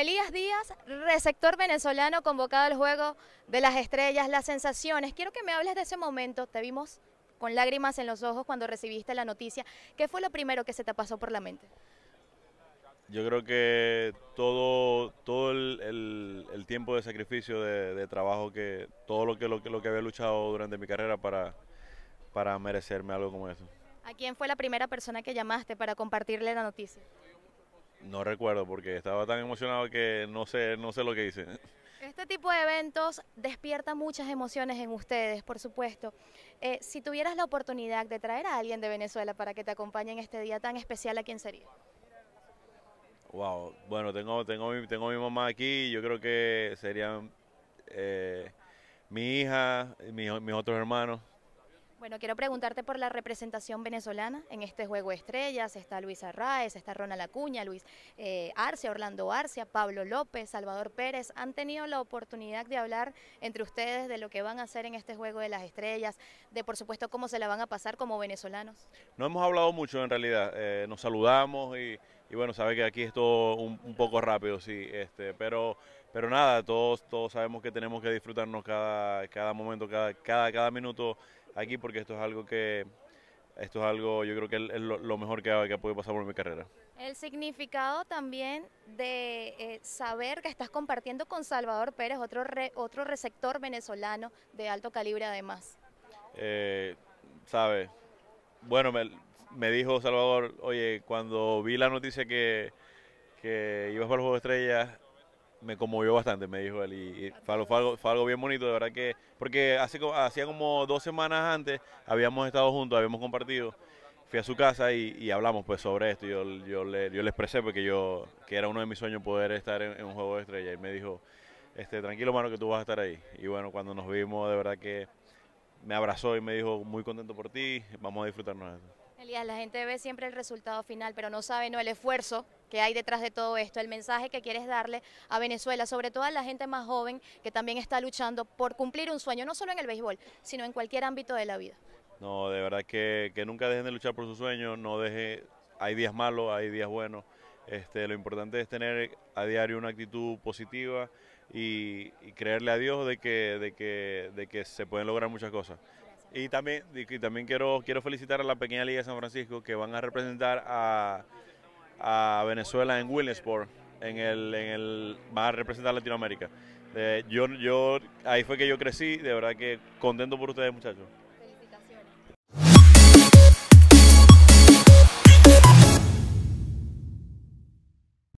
Elías Díaz, receptor venezolano convocado al juego de las estrellas, las sensaciones. Quiero que me hables de ese momento. Te vimos con lágrimas en los ojos cuando recibiste la noticia. ¿Qué fue lo primero que se te pasó por la mente? Yo creo que todo, todo el, tiempo de sacrificio, de, trabajo, que todo lo que, lo, que, lo que había luchado durante mi carrera para, para merecerme algo como eso. ¿A quién fue la primera persona que llamaste para compartirle la noticia? No recuerdo porque estaba tan emocionado que no sé, no sé lo que hice. Este tipo de eventos despierta muchas emociones en ustedes, por supuesto. Eh, si tuvieras la oportunidad de traer a alguien de Venezuela para que te acompañe en este día tan especial, ¿a quién sería? Wow, bueno, tengo, tengo, mi, tengo mi mamá aquí, yo creo que serían eh, mi hija, mis otros hermanos. Bueno, quiero preguntarte por la representación venezolana en este juego estrellas. Está Luis Arraez, está Ronald Lacuña, Luis eh, Arcia, Orlando Arcia, Pablo López, Salvador Pérez. ¿Han tenido la oportunidad de hablar entre ustedes de lo que van a hacer en este juego de las estrellas? De, por supuesto, cómo se la van a pasar como venezolanos. No hemos hablado mucho en realidad. Eh, nos saludamos y y bueno, sabe que aquí es todo un, poco rápido, sí, este, pero, pero nada, todos, todos sabemos que tenemos que disfrutarnos cada, cada momento, cada, cada, cada minuto aquí, porque esto es algo que, esto es algo, yo creo que es lo, mejor que, ha podido pasar por mi carrera. El significado también de eh, saber que estás compartiendo con Salvador Pérez, otro, otro receptor venezolano de alto calibre además. Eh, sabe, bueno, me, me dijo Salvador, oye, cuando vi la noticia que, que ibas para el Juego de Estrellas, me conmovió bastante, me dijo él. Y, fue, algo, bien bonito, de verdad que. Porque hace, hacía como dos semanas antes habíamos estado juntos, habíamos compartido. Fui a su casa y, hablamos pues sobre esto. Yo, yo, le, yo le expresé porque pues, yo, que era uno de mis sueños poder estar en, un juego de Estrellas, Y me dijo, este, tranquilo, mano, que tú vas a estar ahí. Y bueno, cuando nos vimos, de verdad que me abrazó y me dijo, muy contento por ti, vamos a disfrutarnos de esto la gente ve siempre el resultado final, pero no sabe no el esfuerzo que hay detrás de todo esto, el mensaje que quieres darle a Venezuela, sobre todo a la gente más joven que también está luchando por cumplir un sueño, no solo en el béisbol, sino en cualquier ámbito de la vida. No, de verdad que, nunca dejen de luchar por su sueño, no deje, hay días malos, hay días buenos. Este, lo importante es tener a diario una actitud positiva y, creerle a Dios de que, que, de que se pueden lograr muchas cosas. Y también, también quiero, quiero felicitar a la pequeña Liga de San Francisco que van a representar a, Venezuela en Williamsport, en el, en el, van a representar a Latinoamérica. Eh, yo, yo, ahí fue que yo crecí, de verdad que contento por ustedes muchachos.